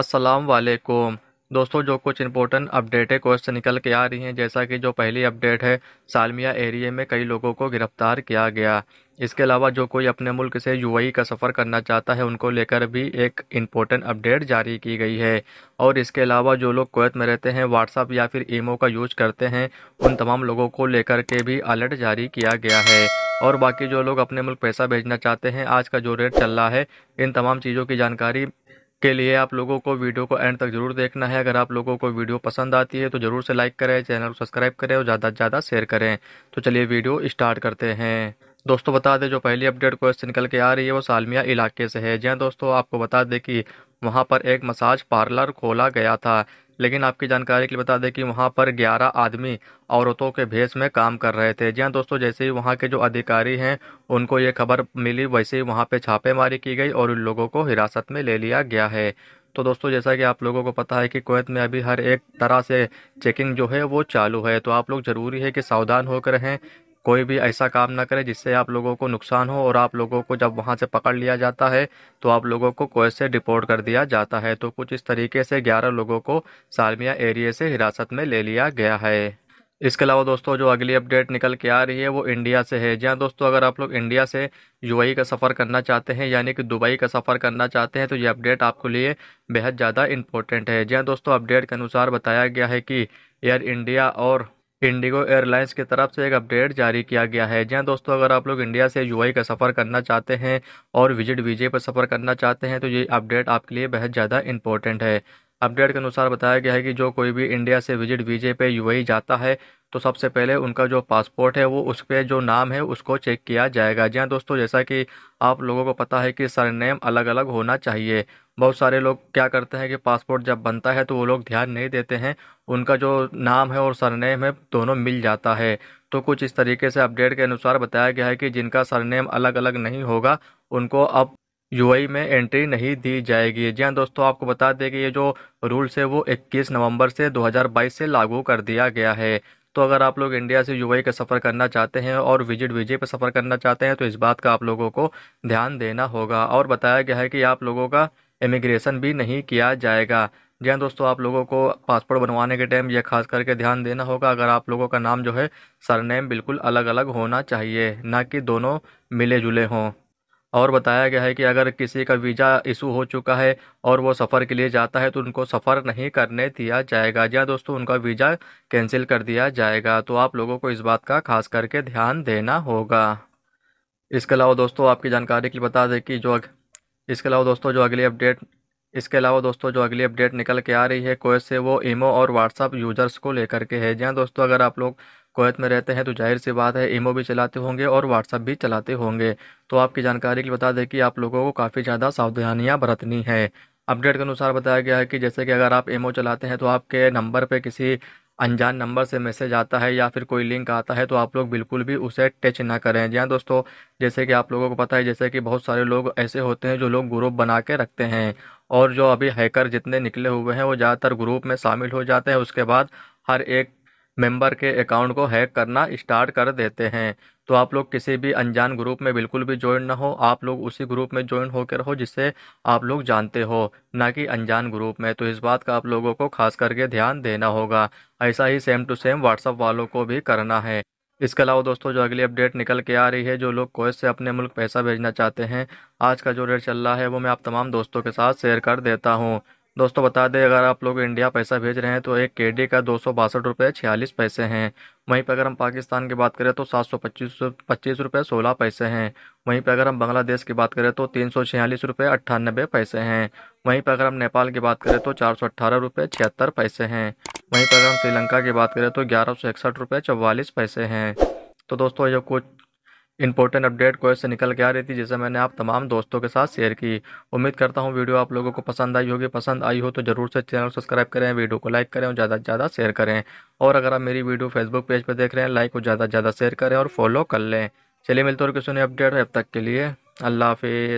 अस्सलाम वालेकुम दोस्तों जो कुछ इंपॉर्टेंट अपडेट है क्वेश्चन से निकल के आ रही हैं जैसा कि जो पहली अपडेट है सालमिया एरिए में कई लोगों को गिरफ्तार किया गया इसके अलावा जो कोई अपने मुल्क से यूएई का सफ़र करना चाहता है उनको लेकर भी एक इम्पोर्टेंट अपडेट जारी की गई है और इसके अलावा जो लोग कोत में रहते हैं व्हाट्सअप या फिर ईमो का यूज करते हैं उन तमाम लोगों को लेकर के भी अलर्ट जारी किया गया है और बाकी जो लोग अपने मुल्क पैसा भेजना चाहते हैं आज का जो रेट चल रहा है इन तमाम चीज़ों की जानकारी के लिए आप लोगों को वीडियो को एंड तक जरूर देखना है अगर आप लोगों को वीडियो पसंद आती है तो ज़रूर से लाइक करें चैनल को सब्सक्राइब करें और ज़्यादा से ज़्यादा शेयर करें तो चलिए वीडियो स्टार्ट करते हैं दोस्तों बता दें जो पहली अपडेट क्वेश्चन निकल के आ रही है वो सालमिया इलाके से है जहाँ दोस्तों आपको बता दें कि वहाँ पर एक मसाज पार्लर खोला गया था लेकिन आपकी जानकारी के लिए बता दें कि वहाँ पर 11 आदमी औरतों के भेष में काम कर रहे थे जी हाँ दोस्तों जैसे ही वहाँ के जो अधिकारी हैं उनको ये खबर मिली वैसे ही वहाँ पे छापेमारी की गई और उन लोगों को हिरासत में ले लिया गया है तो दोस्तों जैसा कि आप लोगों को पता है कि कुवैत में अभी हर एक तरह से चेकिंग जो है वो चालू है तो आप लोग ज़रूरी है कि सावधान होकर रहें कोई भी ऐसा काम ना करें जिससे आप लोगों को नुकसान हो और आप लोगों को जब वहाँ से पकड़ लिया जाता है तो आप लोगों को कोर्ट से डिपोर्ट कर दिया जाता है तो कुछ इस तरीके से ग्यारह लोगों को सालमिया एरिए से हिरासत में ले लिया गया है इसके अलावा दोस्तों जो अगली अपडेट निकल के आ रही है वो इंडिया से है जहाँ दोस्तों अगर आप लोग इंडिया से यूएई का सफ़र करना चाहते हैं यानी कि दुबई का सफ़र करना चाहते हैं तो ये अपडेट आपके लिए बेहद ज़्यादा इंपॉर्टेंट है जहाँ दोस्तों अपडेट के अनुसार बताया गया है कि एयर इंडिया और इंडिगो एयरलाइंस की तरफ से एक अपडेट जारी किया गया है जी हाँ दोस्तों अगर आप लोग इंडिया से यूएई का सफ़र करना चाहते हैं और विजिट वीजे पर सफ़र करना चाहते हैं तो ये अपडेट आपके लिए बेहद ज़्यादा इंपॉर्टेंट है अपडेट के अनुसार बताया गया है कि जो कोई भी इंडिया से विजिट वीजे पे यूएई जाता है तो सबसे पहले उनका जो पासपोर्ट है वो उस पर जो नाम है उसको चेक किया जाएगा जी हाँ दोस्तों जैसा कि आप लोगों को पता है कि सरनेम अलग अलग होना चाहिए बहुत सारे लोग क्या करते हैं कि पासपोर्ट जब बनता है तो वो लोग ध्यान नहीं देते हैं उनका जो नाम है और सरनेम है दोनों मिल जाता है तो कुछ इस तरीके से अपडेट के अनुसार बताया गया है कि जिनका सरनेम अलग अलग नहीं होगा उनको अब यूआई e में एंट्री नहीं दी जाएगी जी हाँ दोस्तों आपको बता दें कि ये जो रूल्स है वो 21 नवंबर से 2022 से लागू कर दिया गया है तो अगर आप लोग इंडिया से यूआई e का सफ़र करना चाहते हैं और विजिट वीजे पर सफ़र करना चाहते हैं तो इस बात का आप लोगों को ध्यान देना होगा और बताया गया है कि आप लोगों का इमिग्रेशन भी नहीं किया जाएगा जी हाँ दोस्तों आप लोगों को पासपोर्ट बनवाने के टाइम यह खास करके ध्यान देना होगा अगर आप लोगों का नाम जो है सरनेम बिल्कुल अलग अलग होना चाहिए ना कि दोनों मिले जुले हों और बताया गया है कि अगर किसी का वीज़ा इशू हो चुका है और वो सफ़र के लिए जाता है तो उनको सफ़र नहीं करने दिया जाएगा या हाँ दोस्तों उनका वीज़ा कैंसिल कर दिया जाएगा तो आप लोगों को इस बात का खास करके ध्यान देना होगा इसके अलावा दोस्तों आपकी जानकारी के लिए बता दें कि जो इसके अलावा दोस्तों जो अगली अपडेट इसके अलावा दोस्तों जो अगली अपडेट निकल के आ रही है कोयत से वो ईमो और व्हाट्सअप यूज़र्स को लेकर के है जहाँ दोस्तों अगर आप लोग कोयत में रहते हैं तो जाहिर सी बात है ईमो भी चलाते होंगे और व्हाट्सअप भी चलाते होंगे तो आपकी जानकारी के लिए बता दें कि आप लोगों को काफ़ी ज़्यादा सावधानियाँ बरतनी है अपडेट के अनुसार बताया गया है कि जैसे कि अगर आप एमओ चलाते हैं तो आपके नंबर पे किसी अनजान नंबर से मैसेज आता है या फिर कोई लिंक आता है तो आप लोग बिल्कुल भी उसे टच ना करें जी हाँ दोस्तों जैसे कि आप लोगों को पता है जैसे कि बहुत सारे लोग ऐसे होते हैं जो लोग ग्रुप बना के रखते हैं और जो अभी हैकर जितने निकले हुए हैं वो ज़्यादातर ग्रुप में शामिल हो जाते हैं उसके बाद हर एक मेंबर के अकाउंट को हैक करना स्टार्ट कर देते हैं तो आप लोग किसी भी अनजान ग्रुप में बिल्कुल भी ज्वाइन ना हो आप लोग उसी ग्रुप में ज्वाइन होकर रहो जिससे आप लोग जानते हो ना कि अनजान ग्रुप में तो इस बात का आप लोगों को खास करके ध्यान देना होगा ऐसा ही सेम टू सेम व्हाट्सअप वालों को भी करना है इसके अलावा दोस्तों जो अगली अपडेट निकल के आ रही है जो लोग कोयत से अपने मुल्क पैसा भेजना चाहते हैं आज का जो रेट चल रहा है वो मैं आप तमाम दोस्तों के साथ शेयर कर देता हूँ दोस्तों बता दें अगर आप लोग इंडिया पैसा भेज रहे हैं तो एक के का दो सौ बासठ रुपये छियालीस पैसे हैं वहीं पर अगर हम पाकिस्तान की बात करें तो सात सौ पच्चीस पच्चीस रुपये सोलह पैसे हैं वहीं पर अगर हम बांग्लादेश की बात करें तो तीन सौ छियालीस रुपये अट्ठानबे पैसे हैं वहीं पर अगर हम नेपाल की बात करें तो चार सौ अट्ठारह रुपये छिहत्तर पैसे हैं वहीं पर अगर हम श्रीलंका की बात करें तो ग्यारह सौ इकसठ रुपये चौवालीस पैसे हैं तो दोस्तों ये कुछ इंपॉर्टेंट अपडेट ऐसे निकल के आ रही थी जैसे मैंने आप तमाम दोस्तों के साथ शेयर की उम्मीद करता हूँ वीडियो आप लोगों को पसंद आई होगी पसंद आई हो तो जरूर से चैनल सब्सक्राइब करें वीडियो को लाइक करें और ज़्यादा से ज़्यादा शेयर करें और अगर आप मेरी वीडियो फेसबुक पेज पर देख रहे हैं लाइक को ज़्यादा से ज़्यादा शेयर करें और फॉलो कर लें चलिए मिलते और किसी ने अपडेट है अब तक के लिए अल्लाह हाफिज़